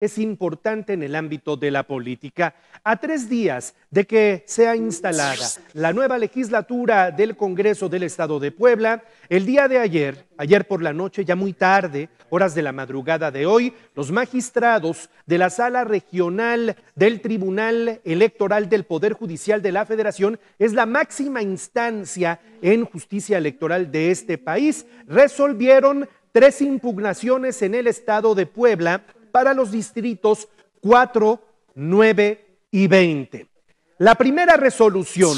es importante en el ámbito de la política. A tres días de que sea instalada la nueva legislatura del Congreso del Estado de Puebla, el día de ayer, ayer por la noche, ya muy tarde, horas de la madrugada de hoy, los magistrados de la sala regional del Tribunal Electoral del Poder Judicial de la Federación, es la máxima instancia en justicia electoral de este país, resolvieron tres impugnaciones en el Estado de Puebla para los distritos 4, 9 y 20. La primera resolución.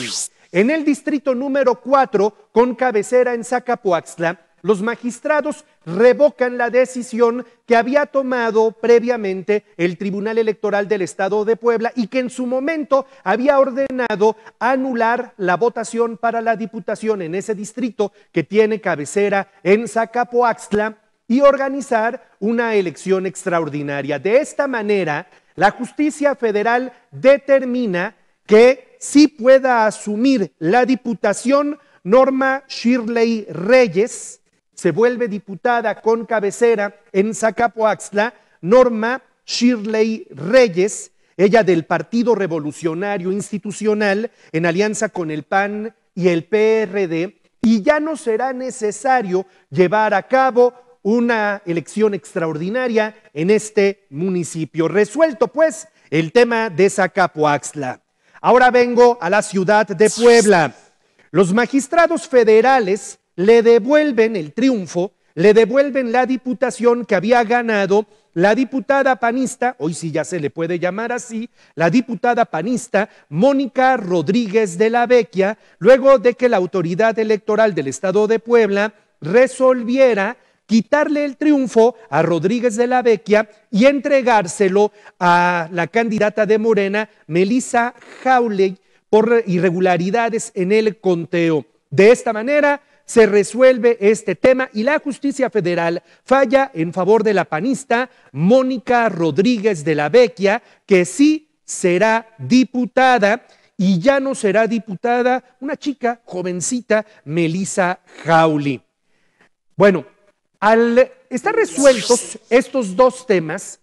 En el distrito número 4, con cabecera en Zacapoaxtla, los magistrados revocan la decisión que había tomado previamente el Tribunal Electoral del Estado de Puebla y que en su momento había ordenado anular la votación para la diputación en ese distrito que tiene cabecera en Zacapoaxtla y organizar una elección extraordinaria. De esta manera, la justicia federal determina que sí pueda asumir la diputación Norma Shirley Reyes, se vuelve diputada con cabecera en Zacapoaxtla, Norma Shirley Reyes, ella del Partido Revolucionario Institucional, en alianza con el PAN y el PRD, y ya no será necesario llevar a cabo una elección extraordinaria en este municipio. Resuelto pues el tema de Zacapoaxtla. Ahora vengo a la ciudad de Puebla. Los magistrados federales le devuelven el triunfo, le devuelven la diputación que había ganado la diputada panista, hoy sí ya se le puede llamar así, la diputada panista Mónica Rodríguez de la Vecchia, luego de que la autoridad electoral del Estado de Puebla resolviera quitarle el triunfo a Rodríguez de la Vecchia y entregárselo a la candidata de Morena, Melissa Jauley, por irregularidades en el conteo. De esta manera se resuelve este tema y la justicia federal falla en favor de la panista Mónica Rodríguez de la Vecchia, que sí será diputada y ya no será diputada una chica jovencita, Melissa Hawley. Bueno, al estar resueltos estos dos temas,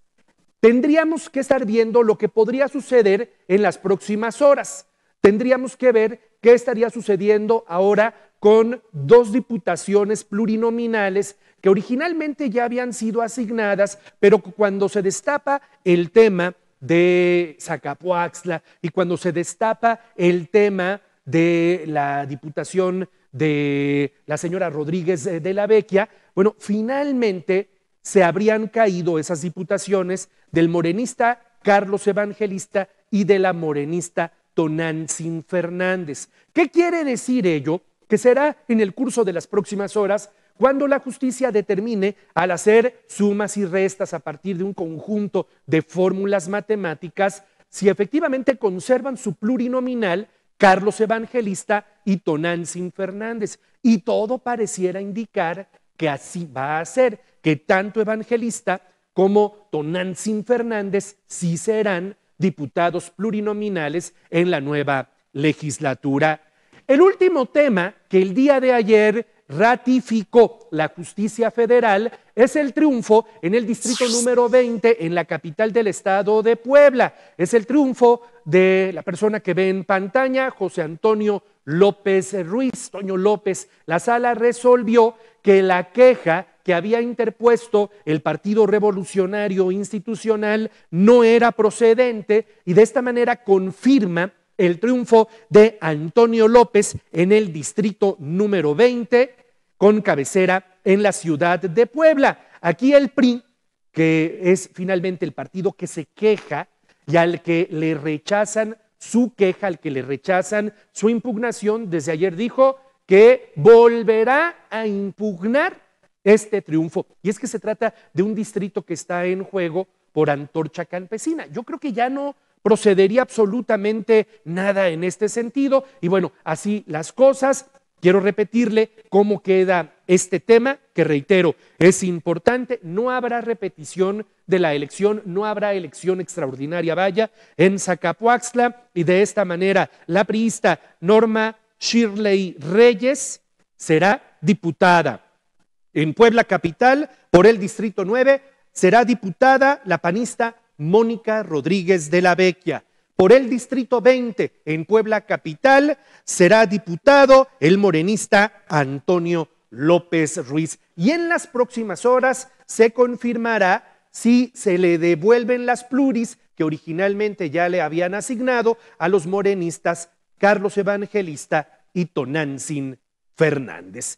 tendríamos que estar viendo lo que podría suceder en las próximas horas. Tendríamos que ver qué estaría sucediendo ahora con dos diputaciones plurinominales que originalmente ya habían sido asignadas, pero cuando se destapa el tema de Zacapuaxla y cuando se destapa el tema de la Diputación de la señora Rodríguez eh, de la Vecchia, bueno, finalmente se habrían caído esas diputaciones del morenista Carlos Evangelista y de la morenista Tonantzin Fernández. ¿Qué quiere decir ello? Que será en el curso de las próximas horas cuando la justicia determine, al hacer sumas y restas a partir de un conjunto de fórmulas matemáticas, si efectivamente conservan su plurinominal Carlos Evangelista y Tonantzin Fernández. Y todo pareciera indicar que así va a ser, que tanto Evangelista como Tonantzin Fernández sí serán diputados plurinominales en la nueva legislatura. El último tema que el día de ayer ratificó la justicia federal es el triunfo en el distrito número 20 en la capital del estado de Puebla. Es el triunfo de la persona que ve en pantalla, José Antonio López Ruiz, Toño López. La sala resolvió que la queja que había interpuesto el Partido Revolucionario Institucional no era procedente y de esta manera confirma el triunfo de Antonio López en el distrito número 20, con cabecera en la ciudad de Puebla. Aquí el PRI, que es finalmente el partido que se queja y al que le rechazan su queja, al que le rechazan su impugnación, desde ayer dijo que volverá a impugnar este triunfo. Y es que se trata de un distrito que está en juego por antorcha campesina. Yo creo que ya no procedería absolutamente nada en este sentido. Y bueno, así las cosas. Quiero repetirle cómo queda este tema, que reitero, es importante. No habrá repetición de la elección, no habrá elección extraordinaria, vaya, en Zacapuaxla, Y de esta manera, la priista Norma Shirley Reyes será diputada en Puebla Capital por el Distrito 9. Será diputada la panista Mónica Rodríguez de la Vecchia. Por el Distrito 20, en Puebla Capital, será diputado el morenista Antonio López Ruiz. Y en las próximas horas se confirmará si se le devuelven las pluris que originalmente ya le habían asignado a los morenistas Carlos Evangelista y Tonancin Fernández.